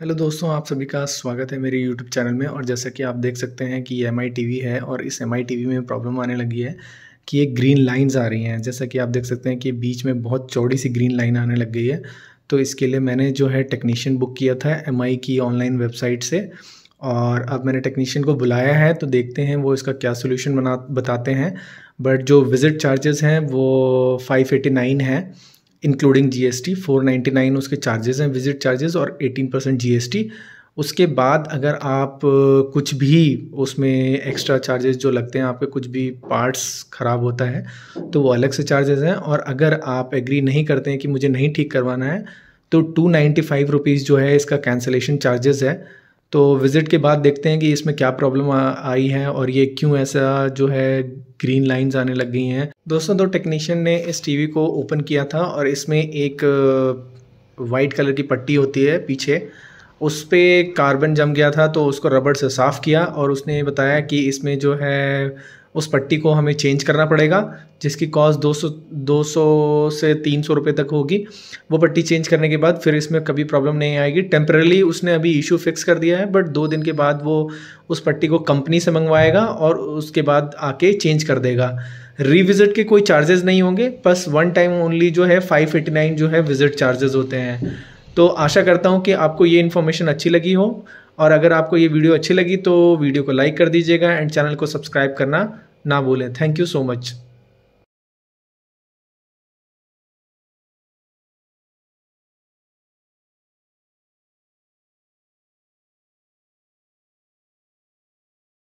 hello दोस्तों आप सभी का स्वागत है मेरे यूट्यूब चैनल में और जैसा कि आप देख सकते हैं कि ये एम आई टी वी है और इस एम आई टी वी में प्रॉब्लम आने लगी है कि ये ग्रीन लाइंस आ रही हैं जैसा कि आप देख सकते हैं कि बीच में बहुत चौड़ी सी ग्रीन लाइन आने लग गई है तो इसके लिए मैंने जो है टेक्नीशियन बुक किया था एम आई की ऑनलाइन वेबसाइट से और अब मैंने टेक्नीशियन को बुलाया है तो देखते हैं वो इसका क्या सोल्यूशन बना बताते हैं बट जो विज़िट चार्जेस हैं वो फाइव एटी नाइन है इंक्लूडिंग जीएसटी 499 उसके चार्जेस हैं विजिट चार्जेस और 18 परसेंट जी उसके बाद अगर आप कुछ भी उसमें एक्स्ट्रा चार्जेस जो लगते हैं आपके कुछ भी पार्ट्स ख़राब होता है तो वो अलग से चार्जेस हैं और अगर आप एग्री नहीं करते हैं कि मुझे नहीं ठीक करवाना है तो टू नाइन्टी फाइव रुपीज़ जो है इसका कैंसिलेशन चार्जेस है तो विज़िट के बाद देखते हैं कि इसमें क्या प्रॉब्लम आई है और ये क्यों ऐसा जो है ग्रीन लाइंस आने लग गई हैं दोस्तों दो टेक्नीशियन ने इस टीवी को ओपन किया था और इसमें एक वाइट uh, कलर की पट्टी होती है पीछे उस पर कार्बन जम गया था तो उसको रबड़ से साफ़ किया और उसने बताया कि इसमें जो है उस पट्टी को हमें चेंज करना पड़ेगा जिसकी कॉस्ट 200 200 से 300 सौ तक होगी वो पट्टी चेंज करने के बाद फिर इसमें कभी प्रॉब्लम नहीं आएगी टेम्परली उसने अभी इशू फिक्स कर दिया है बट दो दिन के बाद वो उस पट्टी को कंपनी से मंगवाएगा और उसके बाद आके चेंज कर देगा रिविज़िट के कोई चार्जेस नहीं होंगे बस वन टाइम ओनली जो है फाइव नाइन जो है विज़िट चार्जेस होते हैं तो आशा करता हूँ कि आपको ये इन्फॉर्मेशन अच्छी लगी हो और अगर आपको ये वीडियो अच्छी लगी तो वीडियो को लाइक कर दीजिएगा एंड चैनल को सब्सक्राइब करना ना बोलें थैंक यू सो मच